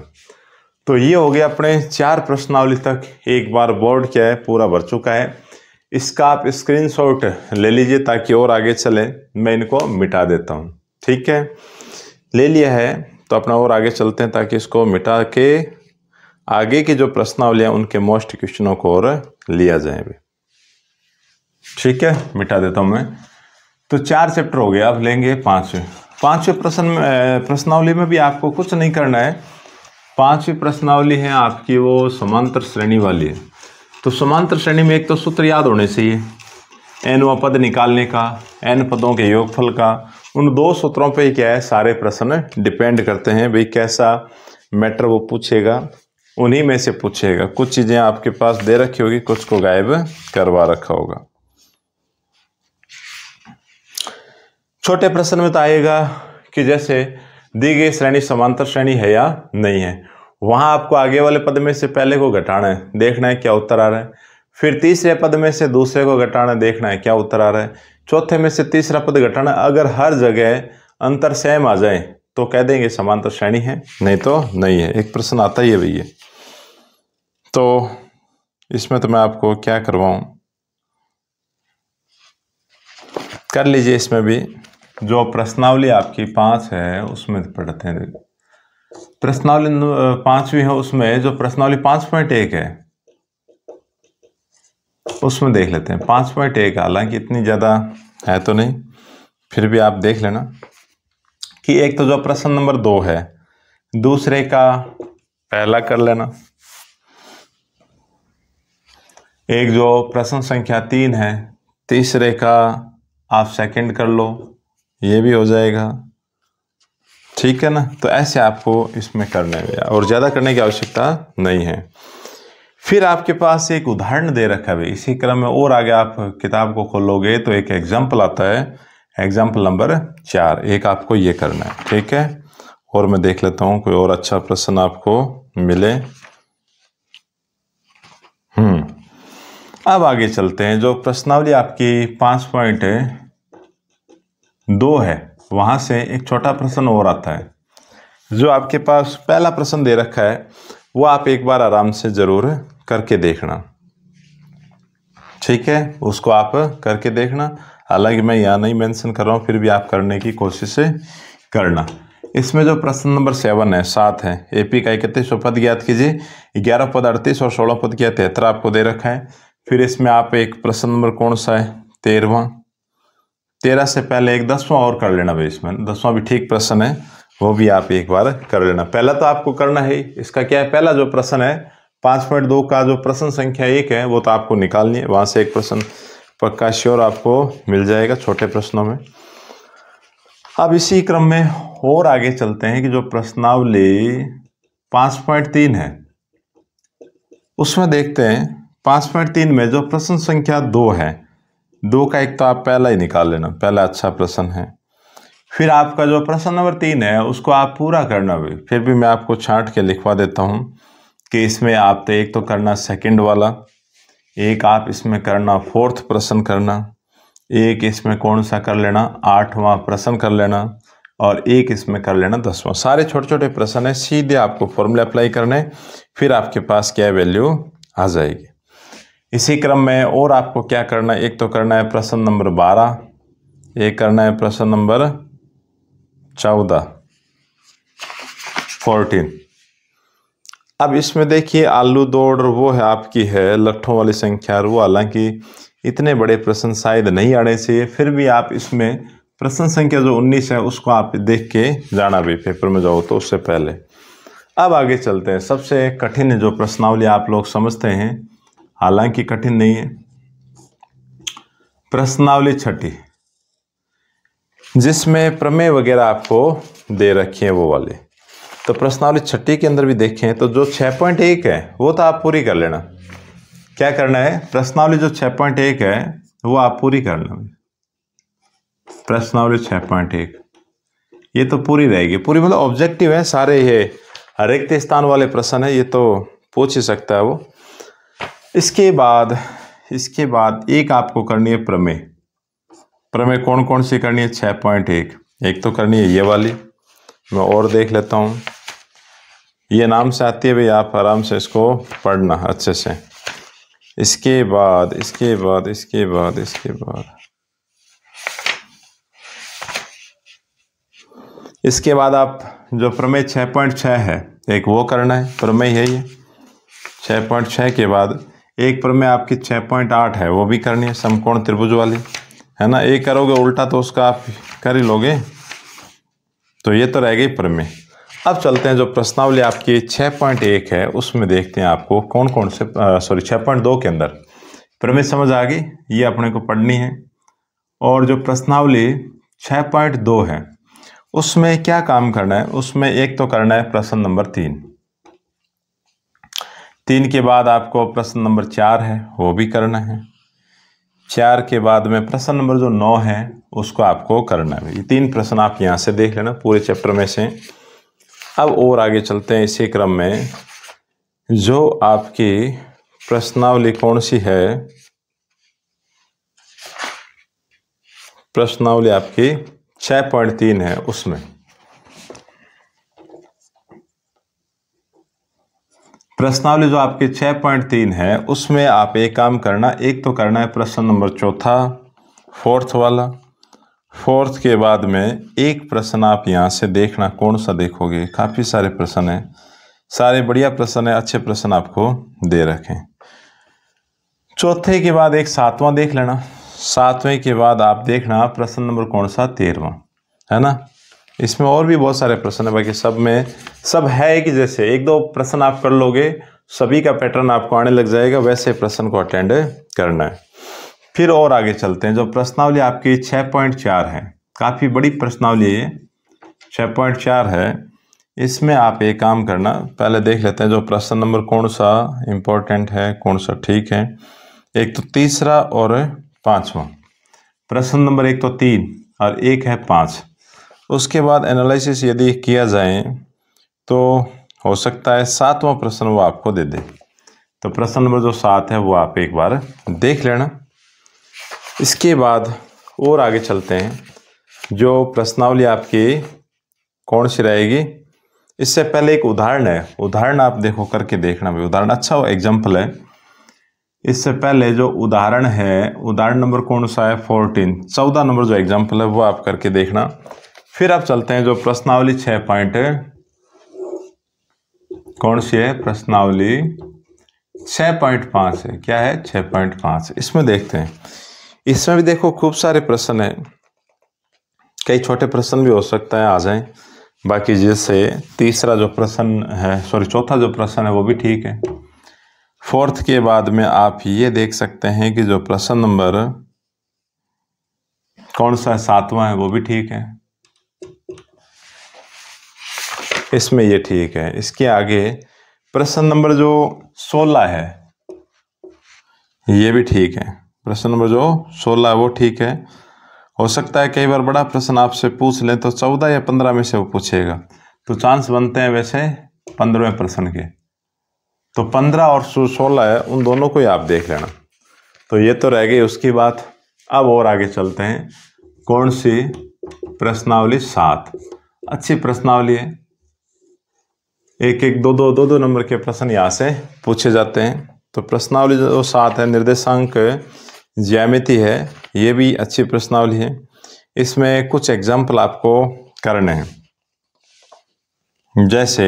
तो ये हो गया अपने चार प्रश्नावली तक एक बार बोर्ड क्या है पूरा भर चुका है इसका आप स्क्रीनशॉट ले लीजिए ताकि और आगे चले मैं इनको मिटा देता हूँ ठीक है ले लिया है तो अपना और आगे चलते हैं ताकि इसको मिटा के आगे के जो प्रश्नावलियाँ उनके मोस्ट क्वेश्चनों को और लिया जाए भी ठीक है मिटा देता हूँ मैं तो चार चैप्टर हो गए आप लेंगे पाँचवें पाँचवें प्रश्न प्रश्नावली में भी आपको कुछ नहीं करना है पाँचवीं प्रश्नावली है आपकी वो समांतर श्रेणी वाली है तो समांतर श्रेणी में एक तो सूत्र याद होने चाहिए एन व पद निकालने का एन पदों के योगफल का उन दो सूत्रों पे क्या है सारे प्रश्न डिपेंड करते हैं भाई कैसा मैटर वो पूछेगा उन्हीं में से पूछेगा कुछ चीज़ें आपके पास दे रखी होगी कुछ को गायब करवा रखा होगा छोटे प्रश्न में तो आएगा कि जैसे दी गई श्रेणी समांतर श्रेणी है या नहीं है वहां आपको आगे वाले पद में से पहले को घटाना है देखना है क्या उत्तर आ रहा है फिर तीसरे पद में से दूसरे को घटाना है देखना है क्या उत्तर आ रहा है चौथे में से तीसरा पद घटाना अगर हर जगह अंतर सेम आ जाए तो कह देंगे समांतर श्रेणी है नहीं तो नहीं है एक प्रश्न आता ही है भैया तो इसमें तो मैं आपको क्या करवाऊँ कर लीजिए इसमें भी जो प्रश्नावली आपकी पांच है उसमें पढ़ते हैं प्रश्नावली पांचवी है उसमें जो प्रश्नावली पांच पॉइंट एक है उसमें देख लेते हैं पांच पॉइंट एक हालांकि इतनी ज़्यादा है तो नहीं फिर भी आप देख लेना कि एक तो जो प्रश्न नंबर दो है दूसरे का पहला कर लेना एक जो प्रश्न संख्या तीन है तीसरे का आप सेकंड कर लो ये भी हो जाएगा ठीक है ना तो ऐसे आपको इसमें करने और ज़्यादा करने की आवश्यकता नहीं है फिर आपके पास एक उदाहरण दे रखा है इसी क्रम में और आगे आप किताब को खोलोगे तो एक एग्जाम्पल आता है एग्जाम्पल नंबर चार एक आपको ये करना है ठीक है और मैं देख लेता हूँ कोई और अच्छा प्रश्न आपको मिले हम्म अब आगे चलते हैं जो प्रश्नावली आपकी पांच पॉइंट दो है वहां से एक छोटा प्रश्न और आता है जो आपके पास पहला प्रश्न दे रखा है वो आप एक बार आराम से ज़रूर करके देखना ठीक है उसको आप करके देखना हालांकि मैं यहाँ नहीं मेंशन कर रहा हूँ फिर भी आप करने की कोशिश करना इसमें जो प्रश्न नंबर सेवन है सात है एपी का इकतीस पद ज्ञात कीजिए ग्यारह पद अड़तीस और सोलह पद क्या तिहत्तर आपको दे रखा है फिर इसमें आप एक प्रश्न नंबर कौन सा है तेरहवा तेरह से पहले एक दसवां और कर लेना भाई इसमें दसवां भी ठीक प्रश्न है वो भी आप एक बार कर लेना पहला तो आपको करना है इसका क्या है पहला जो प्रश्न है पाँच पॉइंट दो का जो प्रश्न संख्या एक है वो तो आपको निकालनी है वहाँ से एक प्रश्न पक्का श्योर आपको मिल जाएगा छोटे प्रश्नों में अब इसी क्रम में और आगे चलते हैं कि जो प्रश्नावली पाँच पॉइंट तीन है उसमें देखते हैं पाँच पॉइंट तीन में जो प्रश्न संख्या दो है दो का एक तो आप पहला ही निकाल लेना पहला अच्छा प्रश्न है फिर आपका जो प्रश्न नंबर तीन है उसको आप पूरा करना भी फिर भी मैं आपको छाँट के लिखवा देता हूँ कि इसमें आप तो एक तो करना सेकंड वाला एक आप इसमें करना फोर्थ प्रश्न करना एक इसमें कौन सा कर लेना आठवां प्रश्न कर लेना और एक इसमें कर लेना दसवां सारे छोटे छोटे प्रश्न हैं सीधे आपको फॉर्मूला अप्लाई करने फिर आपके पास क्या वैल्यू आ जाएगी इसी क्रम में और आपको क्या करना है एक तो करना है प्रश्न नंबर बारह एक करना है प्रश्न नंबर चौदह फोर्टीन अब इसमें देखिए आलू दौड़ वो है आपकी है लट्ठों वाली संख्या वो हालांकि इतने बड़े प्रश्न शायद नहीं आने चाहिए फिर भी आप इसमें प्रश्न संख्या जो 19 है उसको आप देख के जाना भी पेपर में जाओ तो उससे पहले अब आगे चलते हैं सबसे कठिन जो प्रश्नावली आप लोग समझते हैं हालांकि कठिन नहीं है प्रश्नावली छठी जिसमें प्रमेय वगैरह आपको दे रखी हैं वो वाले तो प्रश्नावली छठी के अंदर भी देखें तो जो छः पॉइंट एक है वो तो आप पूरी कर लेना क्या करना है प्रश्नावली जो छः पॉइंट एक है वो आप पूरी कर लेना प्रश्नावली छः पॉइंट एक ये तो पूरी रहेगी पूरी मतलब ऑब्जेक्टिव है सारे ये हरेक स्थान वाले प्रश्न है ये तो पूछ ही सकता है वो इसके बाद इसके बाद एक आपको करनी है प्रमेय प्रमेय कौन कौन सी करनी है छः पॉइंट एक एक तो करनी है ये वाली मैं और देख लेता हूँ ये नाम से आती है भाई आप आराम से इसको पढ़ना अच्छे से इसके बाद इसके बाद इसके बाद इसके बाद इसके बाद आप जो प्रमेय छः पॉइंट छः है एक वो करना है प्रमेय है ये 6.6 पॉइंट के बाद एक पर में आपकी छः पॉइंट आठ है वो भी करनी है समकोण त्रिभुज वाली है ना एक करोगे उल्टा तो उसका आप कर ही लोगे तो ये तो रह गई पर में अब चलते हैं जो प्रश्नावली आपकी छः पॉइंट एक है उसमें देखते हैं आपको कौन कौन से सॉरी छः पॉइंट दो के अंदर प्रमेय समझ आ गई ये अपने को पढ़नी है और जो प्रश्नावली छः पॉइंट दो है उसमें क्या काम करना है उसमें एक तो करना है प्रश्न नंबर तीन तीन के बाद आपको प्रश्न नंबर चार है वो भी करना है चार के बाद में प्रश्न नंबर जो नौ है उसको आपको करना है ये तीन प्रश्न आप यहाँ से देख लेना पूरे चैप्टर में से अब और आगे चलते हैं इसी क्रम में जो आपकी प्रश्नावली कौन सी है प्रश्नावली आपकी छः पॉइंट तीन है उसमें प्रश्नावली जो आपके 6.3 है उसमें आप एक काम करना एक तो करना है प्रश्न नंबर चौथा फोर्थ वाला फोर्थ के बाद में एक प्रश्न आप यहाँ से देखना कौन सा देखोगे काफ़ी सारे प्रश्न हैं सारे बढ़िया प्रश्न है अच्छे प्रश्न आपको दे रखें चौथे के बाद एक सातवां देख लेना सातवें के बाद आप देखना प्रश्न नंबर कौन सा तेरहवा है ना इसमें और भी बहुत सारे प्रश्न है बाकी सब में सब है कि जैसे एक दो प्रश्न आप कर लोगे सभी का पैटर्न आपको आने लग जाएगा वैसे प्रश्न को अटेंड करना है फिर और आगे चलते हैं जो प्रश्नावली आपकी छः पॉइंट चार है काफ़ी बड़ी प्रश्नावली है छः पॉइंट चार है इसमें आप एक काम करना पहले देख लेते हैं जो प्रश्न नंबर कौन सा इम्पोर्टेंट है कौन सा ठीक है एक तो तीसरा और पांचवा प्रश्न नंबर एक तो तीन और एक है पाँच उसके बाद एनालिसिस यदि किया जाए तो हो सकता है सातवां प्रश्न वो आपको दे दे तो प्रश्न नंबर जो सात है वो आप एक बार देख लेना इसके बाद और आगे चलते हैं जो प्रश्नावली आपकी कौन सी रहेगी इससे पहले एक उदाहरण है उदाहरण आप देखो करके देखना भाई उदाहरण अच्छा एग्जाम्पल है इससे पहले जो उदाहरण है उदाहरण नंबर कौन सा है फोर्टीन चौदह नंबर जो एग्जाम्पल है वो आप करके देखना फिर आप चलते हैं जो प्रश्नावली छः पॉइंट कौन सी है प्रश्नावली छ पॉइंट पाँच है क्या है छ पॉइंट पाँच इसमें देखते हैं इसमें भी देखो खूब सारे प्रश्न हैं कई छोटे प्रश्न भी हो सकता है आ जाए बाकी जैसे तीसरा जो प्रश्न है सॉरी चौथा जो प्रश्न है वो भी ठीक है फोर्थ के बाद में आप ये देख सकते हैं कि जो प्रश्न नंबर कौन सा सातवां है वो भी ठीक है इसमें ये ठीक है इसके आगे प्रश्न नंबर जो सोलह है ये भी ठीक है प्रश्न नंबर जो सोलह है वो ठीक है हो सकता है कई बार बड़ा प्रश्न आपसे पूछ लें तो चौदह या पंद्रह में से वो पूछेगा तो चांस बनते हैं वैसे पंद्रहवें प्रश्न के तो पंद्रह और सोलह है उन दोनों को ही आप देख लेना तो ये तो रह गई उसकी बात अब और आगे चलते हैं कौन सी प्रश्नावली सात अच्छी प्रश्नावली है एक एक दो दो दो दो नंबर के प्रश्न यहाँ से पूछे जाते हैं तो प्रश्नावली जो सात है निर्देशांक ज्यामिति है ये भी अच्छी प्रश्नावली है इसमें कुछ एग्जाम्पल आपको करने हैं जैसे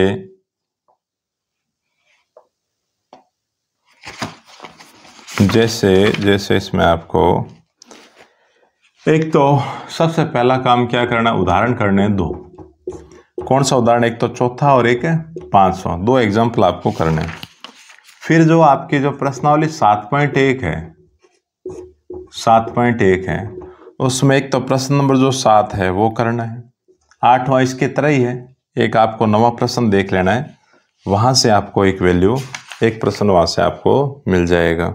जैसे जैसे इसमें आपको एक तो सबसे पहला काम क्या करना उदाहरण करने दो कौन सा उदाहरण एक तो चौथा और एक है सौ दो एग्जाम्पल आपको करने हैं फिर जो आपकी जो प्रश्नावली सात पॉइंट एक है सात पॉइंट एक है उसमें एक तो प्रश्न नंबर जो सात है वो करना है आठवां इसके तरह ही है एक आपको नवा प्रश्न देख लेना है वहाँ से आपको एक वैल्यू एक प्रश्न वहाँ से आपको मिल जाएगा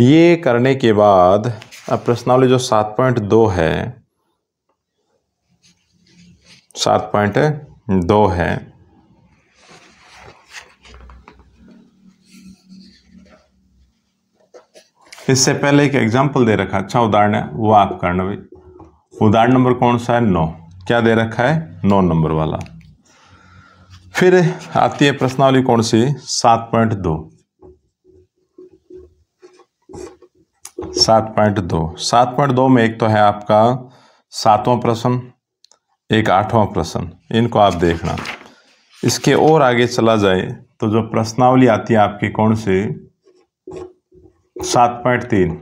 ये करने के बाद अब प्रश्नावली जो सात पॉइंट दो है सात पॉइंट दो है इससे पहले एक एग्जाम्पल दे रखा अच्छा उदाहरण है वो आप करना भी उदाहरण नंबर कौन सा है नौ क्या दे रखा है नौ नंबर वाला फिर आती है प्रश्नावली कौन सी सात पॉइंट दो सात पॉइंट दो सात पॉइंट दो में एक तो है आपका सातवां प्रश्न एक आठवां प्रश्न इनको आप देखना इसके और आगे चला जाए तो जो प्रश्नावली आती है आपकी कौन से सात पॉइंट तीन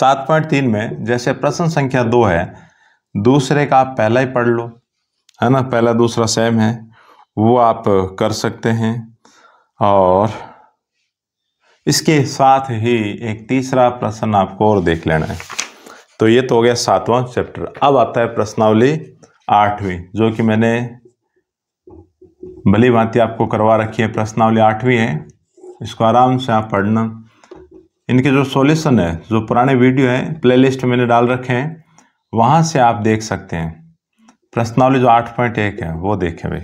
सात पॉइंट तीन में जैसे प्रश्न संख्या दो है दूसरे का आप पहला ही पढ़ लो है ना पहला दूसरा सेम है वो आप कर सकते हैं और इसके साथ ही एक तीसरा प्रश्न आपको और देख लेना है तो ये तो हो गया सातवां चैप्टर अब आता है प्रश्नावली आठवीं जो कि मैंने भली भांति आपको करवा रखी है प्रश्नावली आठवीं है इसको आराम से आप पढ़ना इनके जो सॉल्यूशन है जो पुराने वीडियो हैं प्लेलिस्ट मैंने डाल रखे हैं वहाँ से आप देख सकते हैं प्रश्नावली जो आठ पॉइंट एक है वो देखें भाई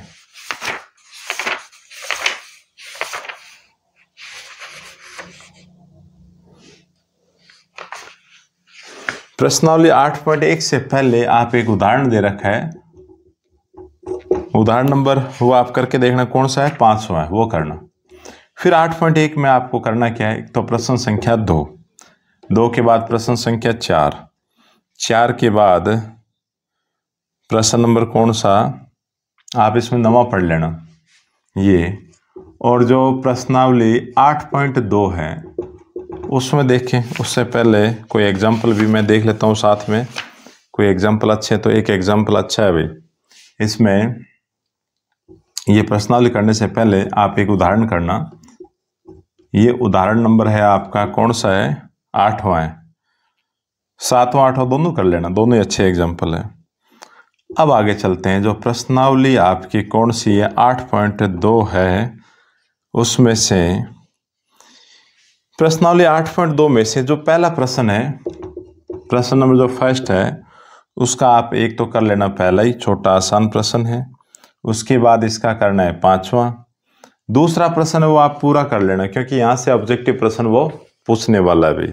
प्रश्नावली आठ पॉइंट एक से पहले आप एक उदाहरण दे रखा है उदाहरण नंबर वो आप करके देखना कौन सा है सौ है वो करना फिर आठ पॉइंट एक में आपको करना क्या है तो प्रश्न संख्या दो दो के बाद प्रश्न संख्या चार चार के बाद प्रश्न नंबर कौन सा आप इसमें नवा पढ़ लेना ये और जो प्रश्नावली आठ पॉइंट दो है उसमें देखें उससे पहले कोई एग्जाम्पल भी मैं देख लेता हूँ साथ में कोई एग्जाम्पल अच्छे तो एक एग्जाम्पल अच्छा है भाई इसमें ये प्रश्नावली करने से पहले आप एक उदाहरण करना ये उदाहरण नंबर है आपका कौन सा है आठवां है सातवां आठवां दोनों कर लेना दोनों अच्छे एग्जाम्पल है अब आगे चलते हैं जो प्रश्नावली आपकी कौन सी है आठ पॉइंट दो है उसमें से प्रश्नावली आठ पॉइंट दो में से जो पहला प्रश्न है प्रश्न नंबर जो फर्स्ट है उसका आप एक तो कर लेना पहला ही छोटा आसान प्रश्न है उसके बाद इसका करना है पांचवा दूसरा प्रश्न है वो आप पूरा कर लेना क्योंकि यहाँ से ऑब्जेक्टिव प्रश्न वो पूछने वाला भी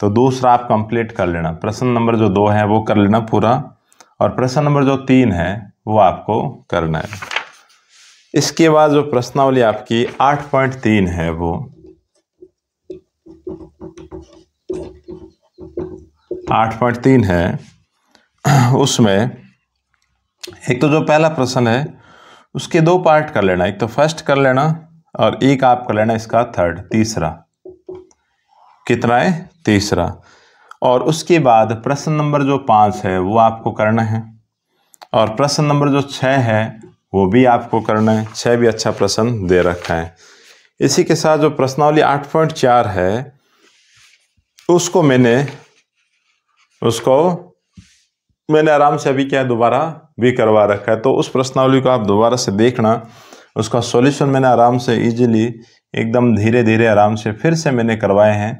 तो दूसरा आप कंप्लीट कर लेना प्रश्न नंबर जो दो है वो कर लेना पूरा और प्रश्न नंबर जो तीन है वो आपको करना है इसके बाद जो प्रश्नावली आपकी आठ पॉइंट तीन है वो आठ पॉइंट तीन है उसमें एक तो जो पहला प्रश्न है उसके दो पार्ट कर लेना एक तो फर्स्ट कर लेना और एक आप कर लेना इसका थर्ड तीसरा कितना है तीसरा और उसके बाद प्रश्न नंबर जो पाँच है वो आपको करना है और प्रश्न नंबर जो छः है वो भी आपको करना है छः भी अच्छा प्रश्न दे रखा है इसी के साथ जो प्रश्नावली आठ पॉइंट चार है उसको मैंने उसको मैंने आराम से अभी क्या है दोबारा भी करवा रखा है तो उस प्रश्नावली को आप दोबारा से देखना उसका सॉल्यूशन मैंने आराम से इजीली एकदम धीरे धीरे आराम से फिर से मैंने करवाए हैं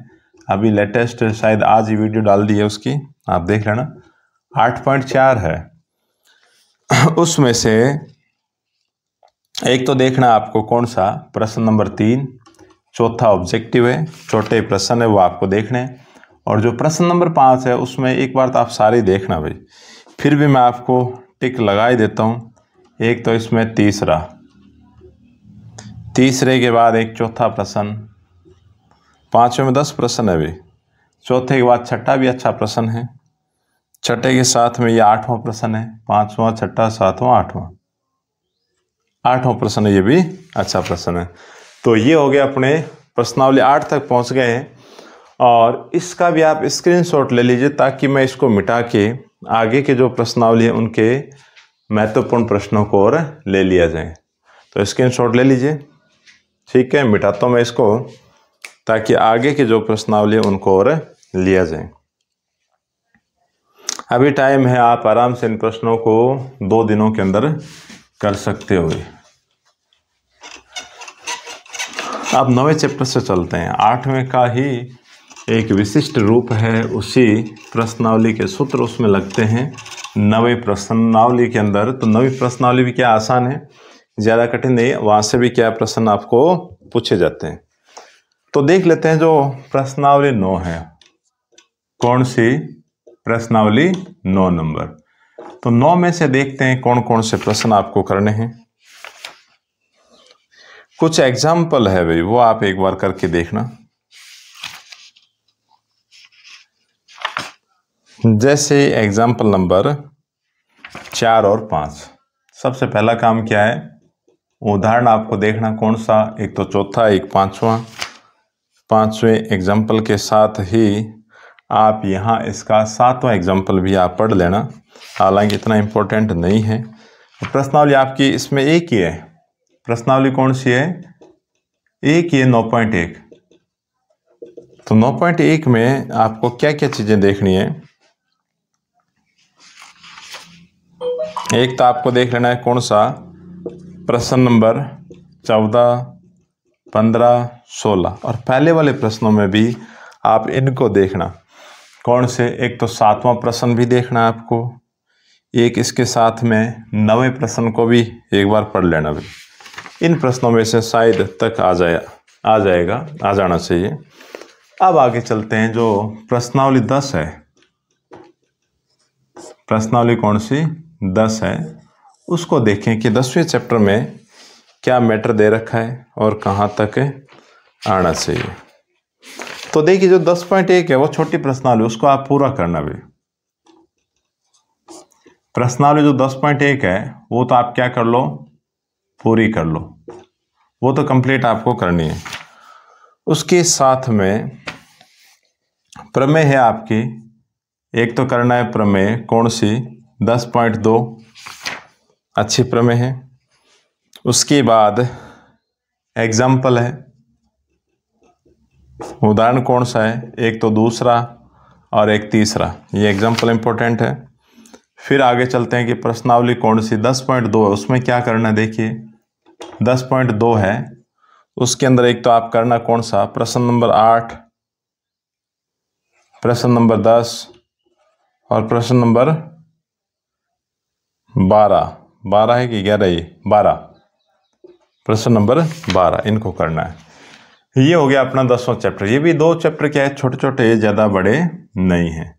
अभी लेटेस्ट शायद आज ही वीडियो डाल दी है उसकी आप देख लेना आठ पॉइंट चार है उसमें से एक तो देखना आपको कौन सा प्रश्न नंबर तीन चौथा ऑब्जेक्टिव है छोटे प्रश्न है वो आपको देखने और जो प्रश्न नंबर पाँच है उसमें एक बार तो आप सारे देखना भाई फिर भी मैं आपको टिक लगा ही देता हूँ एक तो इसमें तीसरा तीसरे के बाद एक चौथा प्रश्न पाँचों में दस प्रश्न है भाई चौथे के बाद छठा भी अच्छा प्रश्न है छठे के साथ में ये आठवां प्रश्न है पाँचवा छठा सातवां आठवां आठवां प्रश्न ये भी अच्छा प्रश्न है तो ये हो गया अपने प्रश्नावली आठ तक पहुंच गए हैं और इसका भी आप स्क्रीनशॉट ले लीजिए ताकि मैं इसको मिटा के आगे के जो प्रश्नावली है उनके महत्वपूर्ण प्रश्नों को और ले लिया जाए तो स्क्रीनशॉट ले लीजिए ठीक है मिटाता हूँ मैं इसको ताकि आगे के जो प्रश्नावली है उनको और लिया जाए अभी टाइम है आप आराम से इन प्रश्नों को दो दिनों के अंदर कर सकते हो अब नवे चैप्टर से चलते हैं आठवें का ही एक विशिष्ट रूप है उसी प्रश्नावली के सूत्र उसमें लगते हैं नवे प्रश्नावली के अंदर तो नवी प्रश्नावली भी क्या आसान है ज़्यादा कठिन नहीं वहाँ से भी क्या प्रश्न आपको पूछे जाते हैं तो देख लेते हैं जो प्रश्नावली नौ है कौन सी प्रश्नावली नौ नंबर तो नौ में से देखते हैं कौन कौन से प्रश्न आपको करने हैं कुछ एग्जाम्पल है भाई वो आप एक बार करके देखना जैसे एग्जाम्पल नंबर चार और पांच सबसे पहला काम क्या है उदाहरण आपको देखना कौन सा एक तो चौथा एक पांचवा पांचवें एग्जाम्पल के साथ ही आप यहाँ इसका सातवां एग्जाम्पल भी आप पढ़ लेना हालांकि इतना इम्पोर्टेंट नहीं है प्रश्नावली आपकी इसमें एक ही है प्रश्नावली कौन सी है एक ये नौ पॉइंट एक तो नौ पॉइंट एक में आपको क्या क्या चीज़ें देखनी है एक तो आपको देख लेना है कौन सा प्रश्न नंबर चौदह पंद्रह सोलह और पहले वाले प्रश्नों में भी आप इनको देखना कौन से एक तो सातवां प्रश्न भी देखना आपको एक इसके साथ में नवे प्रश्न को भी एक बार पढ़ लेना भी इन प्रश्नों में से शायद तक आ जाए आ जाएगा आ जाना चाहिए अब आगे चलते हैं जो प्रश्नावली दस है प्रश्नावली कौन सी दस है उसको देखें कि दसवें चैप्टर में क्या मैटर दे रखा है और कहाँ तक आना चाहिए तो देखिए जो दस पॉइंट एक है वो छोटी प्रश्नावली उसको आप पूरा करना भी प्रश्नावली जो दस पॉइंट एक है वो तो आप क्या कर लो पूरी कर लो वो तो कंप्लीट आपको करनी है उसके साथ में प्रमेय है आपकी एक तो करना है प्रमेय कौन सी दस पॉइंट दो अच्छी प्रमेय है उसके बाद एग्जाम्पल है उदाहरण कौन सा है एक तो दूसरा और एक तीसरा ये एग्जाम्पल इम्पोर्टेंट है फिर आगे चलते हैं कि प्रश्नावली कौन सी दस पॉइंट दो है उसमें क्या करना है देखिए दस पॉइंट दो है उसके अंदर एक तो आप करना कौन सा प्रश्न नंबर आठ प्रश्न नंबर दस और प्रश्न नंबर बारह बारह है कि ग्यारह ये बारह प्रश्न नंबर बारह इनको करना है ये हो गया अपना दसवां चैप्टर ये भी दो चैप्टर क्या है छोटे छोटे ज़्यादा बड़े नहीं हैं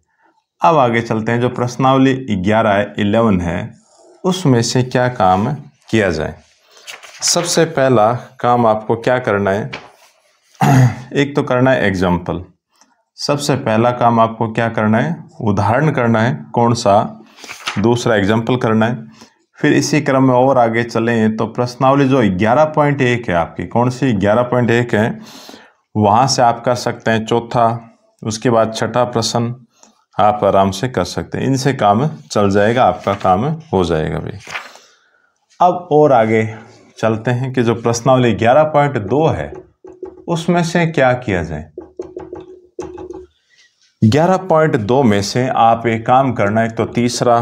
अब आगे चलते हैं जो प्रश्नावली ग्यारह है इलेवन है उसमें से क्या काम किया जाए सबसे पहला काम आपको क्या करना है एक तो करना है एग्जाम्पल सबसे पहला काम आपको क्या करना है उदाहरण करना है कौन सा दूसरा एग्जाम्पल करना है फिर इसी क्रम में और आगे चलें तो प्रश्नावली जो ग्यारह पॉइंट एक है आपकी कौन सी ग्यारह पॉइंट एक है वहाँ से आप कर सकते हैं चौथा उसके बाद छठा प्रश्न आप आराम से कर सकते हैं इनसे काम चल जाएगा आपका काम हो जाएगा भी अब और आगे चलते हैं कि जो प्रश्नावली ग्यारह पॉइंट दो है उसमें से क्या किया जाए ग्यारह पॉइंट दो में से आप एक काम करना एक तो तीसरा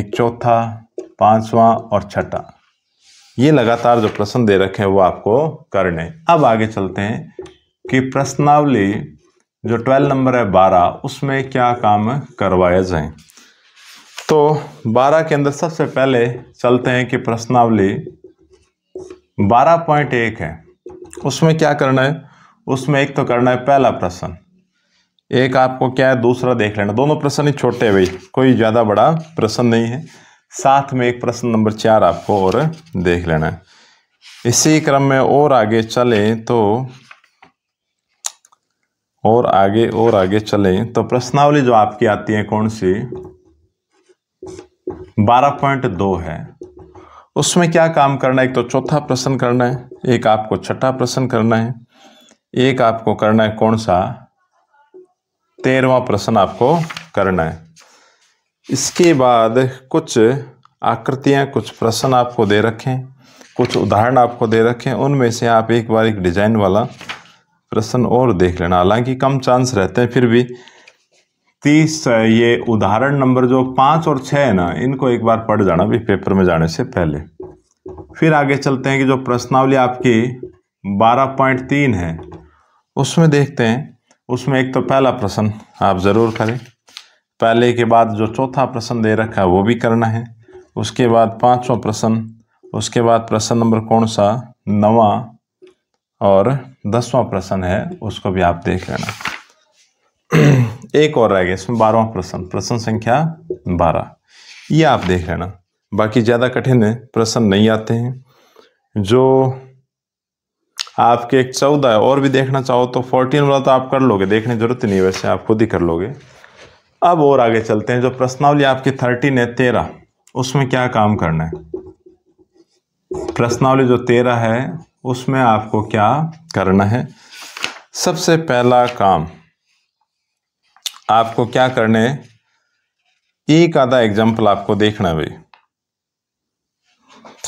एक चौथा पांचवा और छठा ये लगातार जो प्रश्न दे रखे हैं वो आपको करने अब आगे चलते हैं कि प्रश्नावली जो ट्वेल्व नंबर है बारह उसमें क्या काम करवाया जाए तो बारह के अंदर सबसे पहले चलते हैं कि प्रश्नावली बारह पॉइंट एक है उसमें क्या करना है उसमें एक तो करना है पहला प्रश्न एक आपको क्या है दूसरा देख लेना दोनों प्रश्न ही छोटे भाई कोई ज़्यादा बड़ा प्रश्न नहीं है साथ में एक प्रश्न नंबर चार आपको और देख लेना है इसी क्रम में और आगे चले तो और आगे और आगे चले तो प्रश्नावली जो आपकी आती है कौन सी बारह पॉइंट दो है उसमें क्या काम करना है एक तो चौथा प्रश्न करना है एक आपको छठा प्रश्न करना है एक आपको करना है कौन सा तेरहवा प्रश्न आपको करना है इसके बाद कुछ आकृतियां कुछ प्रश्न आपको दे रखें कुछ उदाहरण आपको दे रखें उनमें से आप एक बार एक डिजाइन वाला प्रश्न और देख लेना हालांकि कम चांस रहते हैं फिर भी तीस ये उदाहरण नंबर जो पाँच और छः है ना इनको एक बार पढ़ जाना भी पेपर में जाने से पहले फिर आगे चलते हैं कि जो प्रश्नावली आपकी बारह पॉइंट तीन है उसमें देखते हैं उसमें एक तो पहला प्रश्न आप ज़रूर करें पहले के बाद जो चौथा प्रश्न दे रखा है वो भी करना है उसके बाद पांचवा प्रश्न उसके बाद प्रश्न नंबर कौन सा नवा और दसवां प्रश्न है उसको भी आप देख लेना एक और रह गया इसमें बारहवा प्रश्न प्रश्न संख्या बारह ये आप देख लेना बाकी ज़्यादा कठिन है प्रश्न नहीं आते हैं जो आपके एक चौदह है और भी देखना चाहो तो फोर्टीन वाला तो आप कर लोगे देखने जरूरत नहीं वैसे आप खुद ही कर लोगे अब और आगे चलते हैं जो प्रश्नावली आपकी थर्टीन है तेरह उसमें क्या काम करना है प्रश्नावली जो तेरह है उसमें आपको क्या करना है सबसे पहला काम आपको क्या करने है एक आधा एग्जाम्पल आपको देखना भाई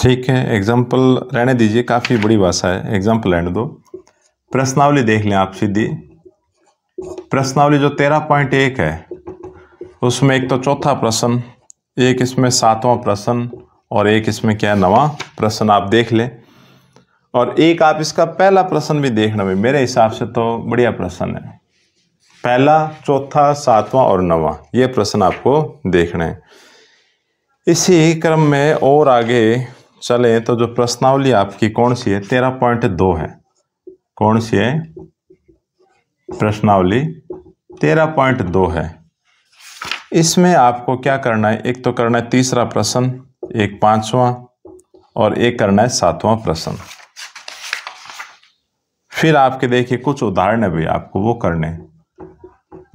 ठीक है एग्जाम्पल रहने दीजिए काफ़ी बड़ी भाषा है एग्जाम्पल रहने दो प्रश्नावली देख लें आप सीधी प्रश्नावली जो तेरह पॉइंट एक है उसमें एक तो चौथा प्रश्न एक इसमें सातवां प्रश्न और एक इसमें क्या है नवा प्रश्न आप देख लें और एक आप इसका पहला प्रश्न भी देखना भाई मेरे हिसाब से तो बढ़िया प्रश्न है पहला चौथा सातवां और नवा ये प्रश्न आपको देखने हैं इसी क्रम में और आगे चले तो जो प्रश्नावली आपकी कौन सी है तेरह पॉइंट दो है कौन सी है प्रश्नावली तेरह पॉइंट दो है इसमें आपको क्या करना है एक तो करना है तीसरा प्रश्न एक पांचवा और एक करना है सातवां प्रश्न फिर आपके देखिए कुछ उदाहरण भी आपको वो करने हैं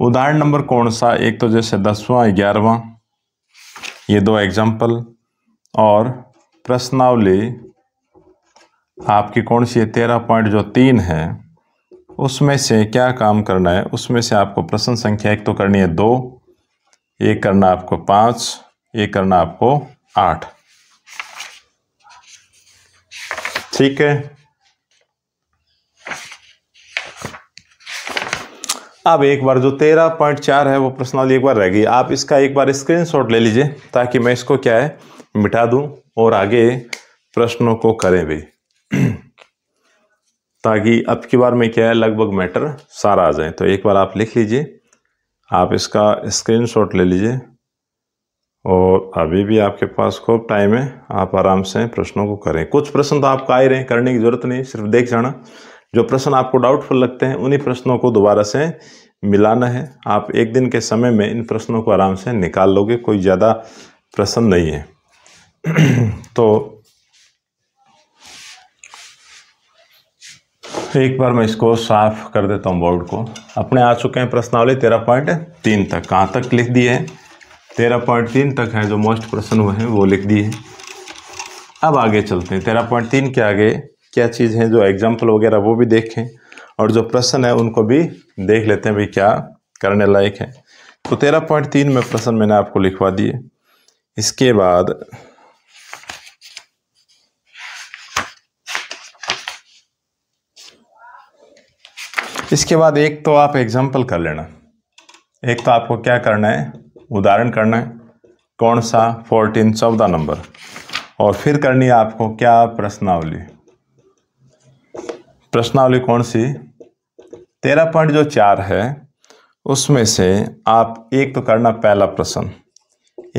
उदाहरण नंबर कौन सा एक तो जैसे दसवां ग्यारहवां ये दो एग्जाम्पल और प्रश्नावली आपकी कौन सी है तेरह पॉइंट जो तीन है उसमें से क्या काम करना है उसमें से आपको प्रश्न संख्या एक तो करनी है दो एक करना आपको पाँच एक करना आपको आठ ठीक है अब एक बार जो तेरह पॉइंट चार है वो पर्सनली एक बार रह गई आप इसका एक बार स्क्रीनशॉट ले लीजिए ताकि मैं इसको क्या है मिटा दूं और आगे प्रश्नों को करें भी ताकि अब की बार में क्या है लगभग मैटर सारा आ जाए तो एक बार आप लिख लीजिए आप इसका स्क्रीनशॉट ले लीजिए और अभी भी आपके पास खूब टाइम है आप आराम से प्रश्नों को करें कुछ प्रश्न तो आपका आ रहे हैं करने की ज़रूरत नहीं सिर्फ देख जाना जो प्रश्न आपको डाउटफुल लगते हैं उन्हीं प्रश्नों को दोबारा से मिलाना है आप एक दिन के समय में इन प्रश्नों को आराम से निकाल लोगे कोई ज़्यादा प्रश्न नहीं है तो एक बार मैं इसको साफ कर देता हूँ बोर्ड को अपने आ चुके हैं प्रश्नावली तेरह पॉइंट तीन तक कहाँ तक लिख दिए हैं तेरह पॉइंट तीन तक है जो मोस्ट प्रश्न हुए हैं वो लिख दिए हैं अब आगे चलते हैं तेरह पॉइंट तीन के आगे क्या चीज़ हैं जो एग्जाम्पल वगैरह वो भी देखें और जो प्रश्न है उनको भी देख लेते हैं भाई क्या करने लायक है तो तेरह पॉइंट तीन में प्रश्न मैंने आपको लिखवा दिए इसके बाद इसके बाद एक तो आप एग्जाम्पल कर लेना एक तो आपको क्या करना है उदाहरण करना है कौन सा फोर्टीन चौदह नंबर और फिर करनी है आपको क्या प्रश्नावली प्रश्नावली कौन सी तेरह पॉइंट जो चार है उसमें से आप एक तो करना पहला प्रश्न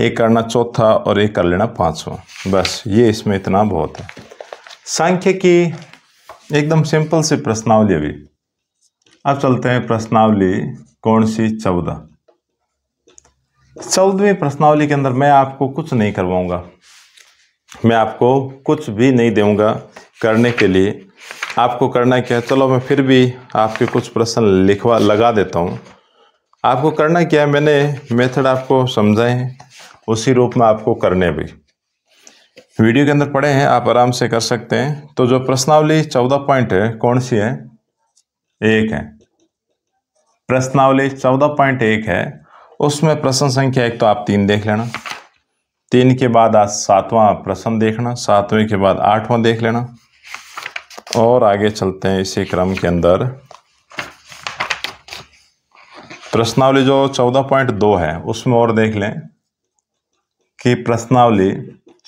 एक करना चौथा और एक कर लेना पांचवा बस ये इसमें इतना बहुत है संख्या की एकदम सिंपल सी प्रश्नावली अभी अब चलते हैं प्रश्नावली कौन सी चौदह चौदहवीं प्रश्नावली के अंदर मैं आपको कुछ नहीं करवाऊंगा मैं आपको कुछ भी नहीं दूंगा करने के लिए आपको करना क्या है चलो मैं फिर भी आपके कुछ प्रश्न लिखवा लगा देता हूँ आपको करना क्या है मैंने मेथड आपको समझाए उसी रूप में आपको करने भी वीडियो के अंदर पढ़े हैं आप आराम से कर सकते हैं तो जो प्रश्नावली चौदह पॉइंट है कौन सी है एक है प्रश्नावली चौदह पॉइंट एक है उसमें प्रश्न संख्या एक तो आप तीन देख लेना तीन के बाद आज सातवां प्रश्न देखना सातवें के बाद आठवां देख लेना और आगे चलते हैं इसी क्रम के अंदर प्रश्नावली जो 14.2 है उसमें और देख लें कि प्रश्नावली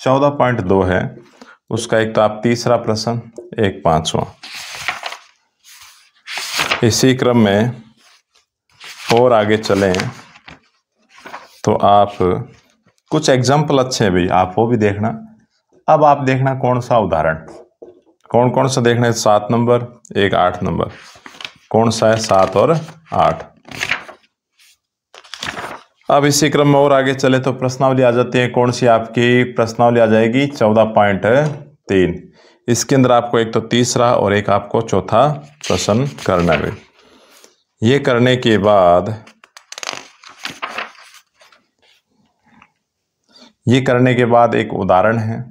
14.2 है उसका एक तो आप तीसरा प्रश्न एक पांचवा इसी क्रम में और आगे चलें तो आप कुछ एग्जाम्पल अच्छे हैं भाई आप वो भी देखना अब आप देखना कौन सा उदाहरण कौन कौन सा देखना है सात नंबर एक आठ नंबर कौन सा है सात और आठ अब इसी क्रम में और आगे चले तो प्रश्नावली आ जाती है कौन सी आपकी प्रश्नावली आ जाएगी चौदह पॉइंट तीन इसके अंदर आपको एक तो तीसरा और एक आपको चौथा प्रश्न करना है ये करने के बाद ये करने के बाद एक उदाहरण है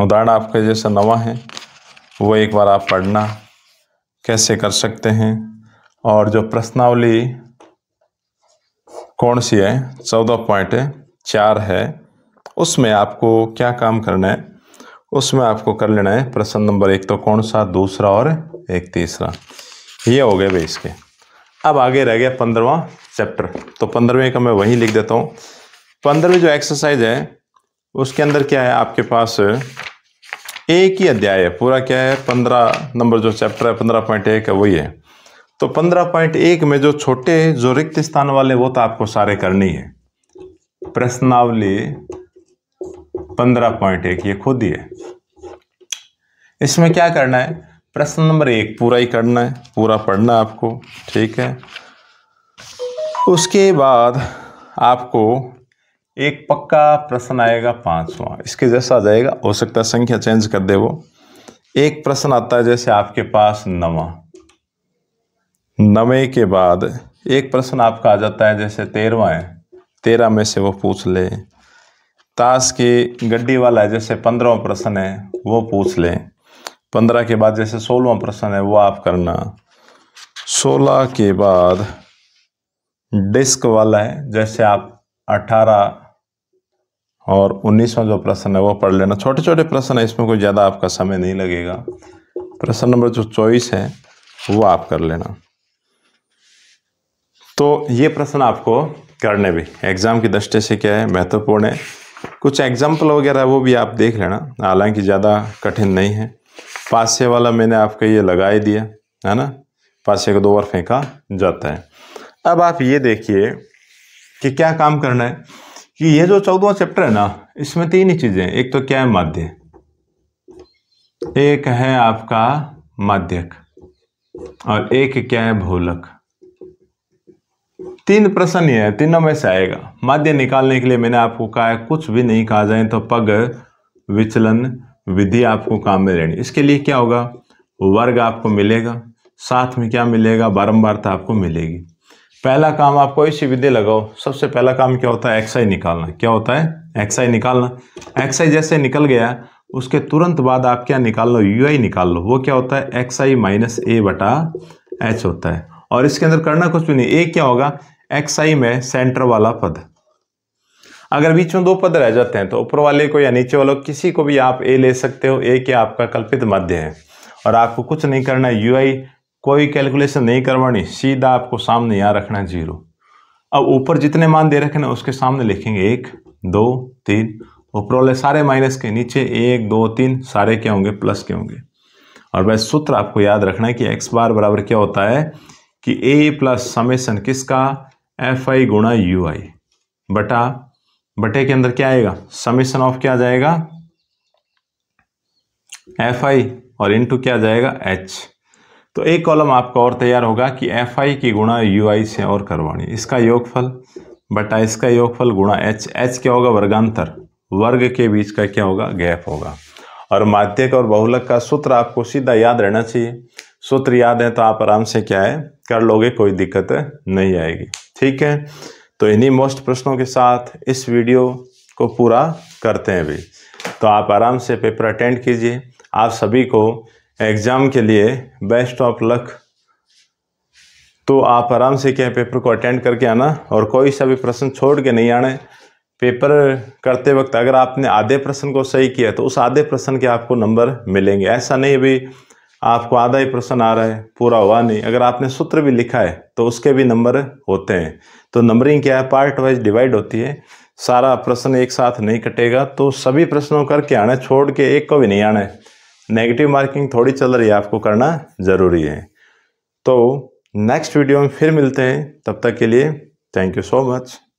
उदाहरण आपके जैसे नवा है वो एक बार आप पढ़ना कैसे कर सकते हैं और जो प्रश्नावली कौन सी है चौदह पॉइंट चार है उसमें आपको क्या काम करना है उसमें आपको कर लेना है प्रश्न नंबर एक तो कौन सा दूसरा और एक तीसरा ये हो गए भाई इसके अब आगे रह गया पंद्रवा चैप्टर तो पंद्रहवें का मैं वहीं लिख देता हूँ पंद्रहवीं जो एक्सरसाइज है उसके अंदर क्या है आपके पास एक ही अध्याय है पूरा क्या है पंद्रह नंबर जो चैप्टर है पंद्रह पॉइंट एक है वही है तो पंद्रह पॉइंट एक में जो छोटे जो रिक्त स्थान वाले वो तो आपको सारे करनी है प्रश्नावली पंद्रह पॉइंट एक ये खुद ही है इसमें क्या करना है प्रश्न नंबर एक पूरा ही करना है पूरा पढ़ना है आपको ठीक है उसके बाद आपको एक पक्का प्रश्न आएगा पांचवा इसके जैसा आ जाएगा हो सकता है संख्या चेंज कर दे वो एक प्रश्न आता है जैसे आपके पास नवा नवे के बाद एक प्रश्न आपका आ जाता है जैसे तेरवा है तेरह में से वो पूछ ले ताश की गड्डी वाला है जैसे पंद्रहवा प्रश्न है वो पूछ ले पंद्रह के बाद जैसे सोलहवा प्रश्न है वो आप करना सोलह के बाद डिस्क वाला है जैसे आप अठारह और उन्नीसवा जो प्रश्न है वो पढ़ लेना छोटे छोटे प्रश्न है इसमें कोई ज़्यादा आपका समय नहीं लगेगा प्रश्न नंबर जो चौबीस है वो आप कर लेना तो ये प्रश्न आपको करने भी एग्ज़ाम की दृष्टि से क्या है महत्वपूर्ण है कुछ एग्जाम्पल वगैरह वो भी आप देख लेना हालांकि ज़्यादा कठिन नहीं है पासे वाला मैंने आपका ये लगा ही दिया है ना पासे को दो बार फेंका जाता है अब आप ये देखिए कि क्या काम करना है कि ये जो चौदवा चैप्टर है ना इसमें तीन ही चीज़ें एक तो क्या है माध्य एक है आपका माध्यक और एक क्या है भोलक तीन प्रश्न ये है तीनों में से आएगा माध्य निकालने के लिए मैंने आपको कहा है कुछ भी नहीं कहा जाए तो पग विचलन विधि आपको काम में लेनी इसके लिए क्या होगा वर्ग आपको मिलेगा साथ में क्या मिलेगा बारंबारता आपको मिलेगी पहला काम आप कोई सी विधि लगाओ सबसे पहला काम क्या होता है एक्साई निकालना क्या होता है एक्साई निकालना एक्साई जैसे निकल गया उसके तुरंत बाद आप क्या निकाल लो यू आई निकाल लो वो क्या होता है एक्स आई माइनस ए बटा एच होता है और इसके अंदर करना कुछ भी नहीं ए क्या होगा एक्स आई में सेंटर वाला पद अगर बीच में दो पद रह जाते हैं तो ऊपर वाले को या नीचे वाले किसी को भी आप ए ले सकते हो ए क्या आपका कल्पित मध्य है और आपको कुछ नहीं करना है यू आई कोई कैलकुलेशन नहीं करवानी सीधा आपको सामने यहाँ रखना जीरो अब ऊपर जितने मान दे रखे ना उसके सामने लिखेंगे एक दो तीन ऊपर वाले सारे माइनस के नीचे एक दो तीन सारे क्या होंगे प्लस के होंगे और वह सूत्र आपको याद रखना है कि एक्स बार बराबर क्या होता है कि ए प्लस समेसन किसका एफ आई गुणा यू आई बटा बटे के अंदर क्या आएगा समेसन ऑफ क्या जाएगा एफ आई और इनटू क्या जाएगा एच तो एक कॉलम आपका और तैयार होगा कि एफ आई की गुणा यू आई से और करवानी इसका योगफल बटा इसका योगफल गुणा एच एच क्या होगा वर्गांतर वर्ग के बीच का क्या होगा गैप होगा और माध्यक और बहुलक का सूत्र आपको सीधा याद रहना चाहिए सूत्र याद है तो आप आराम से क्या है कर लोगे कोई दिक्कत नहीं आएगी ठीक है तो इन्हीं मोस्ट प्रश्नों के साथ इस वीडियो को पूरा करते हैं अभी तो आप आराम से पेपर अटेंड कीजिए आप सभी को एग्ज़ाम के लिए बेस्ट ऑफ लक तो आप आराम से क्या पेपर को अटेंड करके आना और कोई सा भी प्रश्न छोड़ के नहीं आना पेपर करते वक्त अगर आपने आधे प्रश्न को सही किया तो उस आधे प्रश्न के आपको नंबर मिलेंगे ऐसा नहीं अभी आपको आधा ही प्रश्न आ रहा है पूरा हुआ नहीं अगर आपने सूत्र भी लिखा है तो उसके भी नंबर होते हैं तो नंबरिंग क्या है पार्ट वाइज डिवाइड होती है सारा प्रश्न एक साथ नहीं कटेगा तो सभी प्रश्नों करके आना छोड़ के एक को भी नहीं आना है नेगेटिव मार्किंग थोड़ी चल रही है आपको करना ज़रूरी है तो नेक्स्ट वीडियो में फिर मिलते हैं तब तक के लिए थैंक यू सो मच